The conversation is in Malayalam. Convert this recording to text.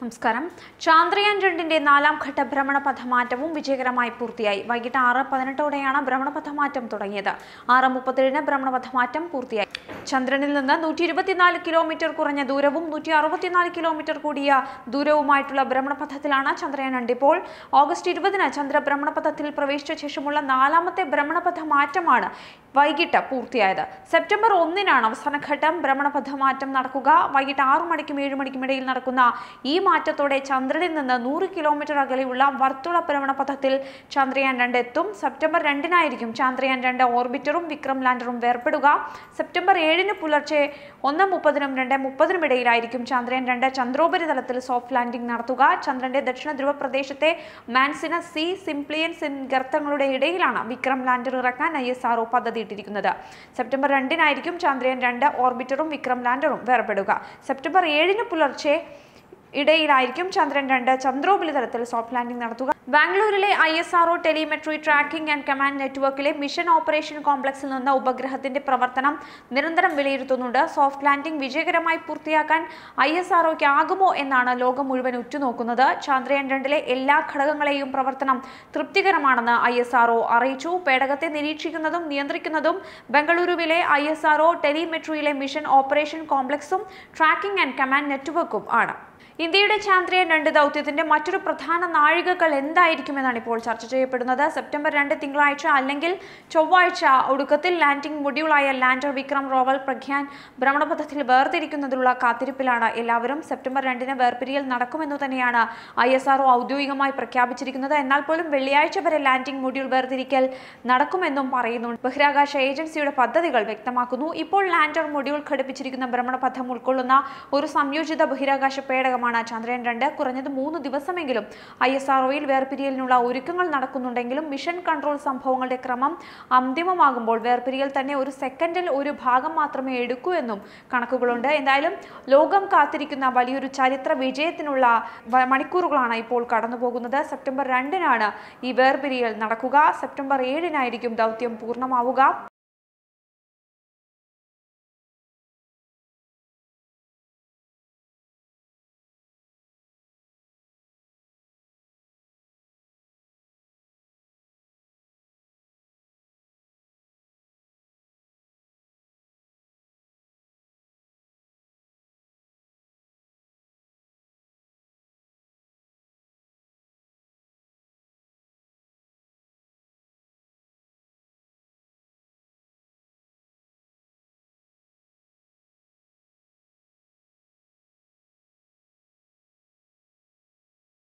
നമസ്കാരം ചാന്ദ്രയാൻ രണ്ടിന്റെ നാലാം ഘട്ട ഭ്രമണപഥമാറ്റവും വിജയകരമായി പൂർത്തിയായി വൈകിട്ട് ആറ് പതിനെട്ടോടെയാണ് ഭ്രമണപഥമാറ്റം തുടങ്ങിയത് ആറ് മുപ്പത്തിയേഴിന് ഭ്രമണപഥമാറ്റം പൂർത്തിയായി ചന്ദ്രനിൽ നിന്ന് നൂറ്റി ഇരുപത്തിനാല് കിലോമീറ്റർ കുറഞ്ഞ ദൂരവും നൂറ്റി അറുപത്തിനാല് കിലോമീറ്റർ കൂടിയ ദൂരവുമായിട്ടുള്ള ഭ്രമണപഥത്തിലാണ് ചന്ദ്രയാൻ രണ്ട് ഇപ്പോൾ ഓഗസ്റ്റ് ഇരുപതിന് ചന്ദ്ര ഭ്രമണപഥത്തിൽ പ്രവേശിച്ച ശേഷമുള്ള നാലാമത്തെ ഭ്രമണപഥ മാറ്റമാണ് വൈകിട്ട് പൂർത്തിയായത് സെപ്റ്റംബർ ഒന്നിനാണ് അവസാനഘട്ടം ഭ്രമണപഥ മാറ്റം നടക്കുക വൈകിട്ട് ആറു മണിക്കും ഏഴു മണിക്കും ഇടയിൽ നടക്കുന്ന ഈ മാറ്റത്തോടെ ചന്ദ്രനിൽ നിന്ന് നൂറ് കിലോമീറ്റർ അകലെയുള്ള വർത്തുള ഭ്രമണപഥത്തിൽ ചന്ദ്രയാൻ രണ്ട് എത്തും സെപ്റ്റംബർ രണ്ടിനായിരിക്കും ചന്ദ്രയാൻ രണ്ട് ഓർബിറ്ററും വിക്രം ലാൻഡറും വേർപെടുക സെപ്റ്റംബർ ഏഴിന് പുലർച്ചെ ഒന്ന് മുപ്പതിനും രണ്ട് മുപ്പതിനും ഇടയിലായിരിക്കും ചന്ദ്രയാൻ രണ്ട് ചന്ദ്രോപരിതലത്തിൽ സോഫ്റ്റ് ലാൻഡിംഗ് നടത്തുക ചന്ദ്രന്റെ ദക്ഷിണ ധ്രുവ പ്രദേശത്തെ മാൻസിന സി സിംപ്ലിയൻസ് ഗർത്തങ്ങളുടെ ഇടയിലാണ് വിക്രം ലാൻഡർ ഇറക്കാൻ ഐ പദ്ധതി കണ്ടെത്തിയിട്ടിരിക്കുന്നത് സെപ്റ്റംബർ രണ്ടിനായിരിക്കും ചന്ദ്രയാൻ രണ്ട് ഓർബിറ്ററും വിക്രം ലാൻഡറും വേർപെടുക സെപ്റ്റംബർ ഏഴിന് പുലർച്ചെ ഇടയിലായിരിക്കും ചന്ദ്രൻ രണ്ട് ചന്ദ്രോപരിതലത്തിൽ സോഫ്റ്റ് ലാൻഡിംഗ് നടത്തുക ബാംഗ്ലൂരിലെ I S R O telemetry tracking and command നെറ്റ്വർക്കിലെ മിഷൻ ഓപ്പറേഷൻ കോംപ്ലക്സിൽ നിന്ന് ഉപഗ്രഹത്തിന്റെ പ്രവർത്തനം നിരന്തരം വിലയിരുത്തുന്നുണ്ട് സോഫ്റ്റ് ലാൻഡിംഗ് വിജയകരമായി പൂർത്തിയാക്കാൻ ഐ എസ് ആർഒക്ക് ആകുമോ എന്നാണ് ലോകം മുഴുവൻ ഉറ്റുനോക്കുന്നത് ചന്ദ്രയാൻ രണ്ടിലെ എല്ലാ ഘടകങ്ങളെയും പ്രവർത്തനം തൃപ്തികരമാണെന്ന് ഐ എസ് ആർഒ അറിയിച്ചു പേടകത്തെ നിരീക്ഷിക്കുന്നതും നിയന്ത്രിക്കുന്നതും ബംഗളൂരുവിലെ ഐ എസ് ആർഒ ടെലിമെട്രിയിലെ മിഷൻ ഓപ്പറേഷൻ കോംപ്ലക്സും ട്രാക്കിംഗ് ആൻഡ് കമാൻഡ് നെറ്റ്വർക്കും ആണ് ഇന്ത്യയുടെ ചാന്ദ്രയാൻ രണ്ട് ദൗത്യത്തിന്റെ മറ്റൊരു പ്രധാന നാഴികകൾ എന്തായിരിക്കുമെന്നാണ് ഇപ്പോൾ ചർച്ച ചെയ്യപ്പെടുന്നത് സെപ്റ്റംബർ രണ്ട് തിങ്കളാഴ്ച അല്ലെങ്കിൽ ചൊവ്വാഴ്ച ഒടുക്കത്തിൽ ലാൻഡിംഗ് മൊഡ്യൂളായ ലാൻഡർ വിക്രം റോവൽ പ്രഖ്യാൻ ഭ്രമണപഥത്തിൽ വേർതിരിക്കുന്നതിലുള്ള കാത്തിരിപ്പിലാണ് എല്ലാവരും സെപ്റ്റംബർ രണ്ടിന് വേർപിരിയൽ നടക്കുമെന്ന് തന്നെയാണ് ഐ എസ് ആർഒ ഔദ്യോഗികമായി പ്രഖ്യാപിച്ചിരിക്കുന്നത് എന്നാൽ പോലും വെള്ളിയാഴ്ച വരെ ലാൻഡിംഗ് മൊഡ്യൂൾ വേർതിരിക്കൽ നടക്കുമെന്നും പറയുന്നുണ്ട് ബഹിരാകാശ ഏജൻസിയുടെ പദ്ധതികൾ വ്യക്തമാക്കുന്നു ഇപ്പോൾ ലാൻഡർ മൊഡ്യൂൾ ഘടിപ്പിച്ചിരിക്കുന്ന ഭ്രമണപഥം ഉൾക്കൊള്ളുന്ന ഒരു സംയോജിത ബഹിരാകാശ പേടകമാണ് ദിവസമാണ് ചന്ദ്രയൻ രണ്ട് കുറഞ്ഞത് മൂന്ന് ദിവസമെങ്കിലും ഐ എസ് ആർഒയിൽ വേർപിരിയലിനുള്ള ഒരുക്കങ്ങൾ നടക്കുന്നുണ്ടെങ്കിലും മിഷൻ കൺട്രോൾ സംഭവങ്ങളുടെ ക്രമം അന്തിമമാകുമ്പോൾ വേർപിരിയൽ തന്നെ ഒരു സെക്കൻഡിൽ ഒരു ഭാഗം മാത്രമേ എടുക്കൂ എന്നും കണക്കുകളുണ്ട് എന്തായാലും ലോകം കാത്തിരിക്കുന്ന വലിയൊരു ചരിത്ര വിജയത്തിനുള്ള മണിക്കൂറുകളാണ് ഇപ്പോൾ കടന്നുപോകുന്നത് സെപ്റ്റംബർ രണ്ടിനാണ് ഈ വേർപിരിയൽ നടക്കുക സെപ്റ്റംബർ ഏഴിനായിരിക്കും ദൗത്യം പൂർണ്ണമാവുക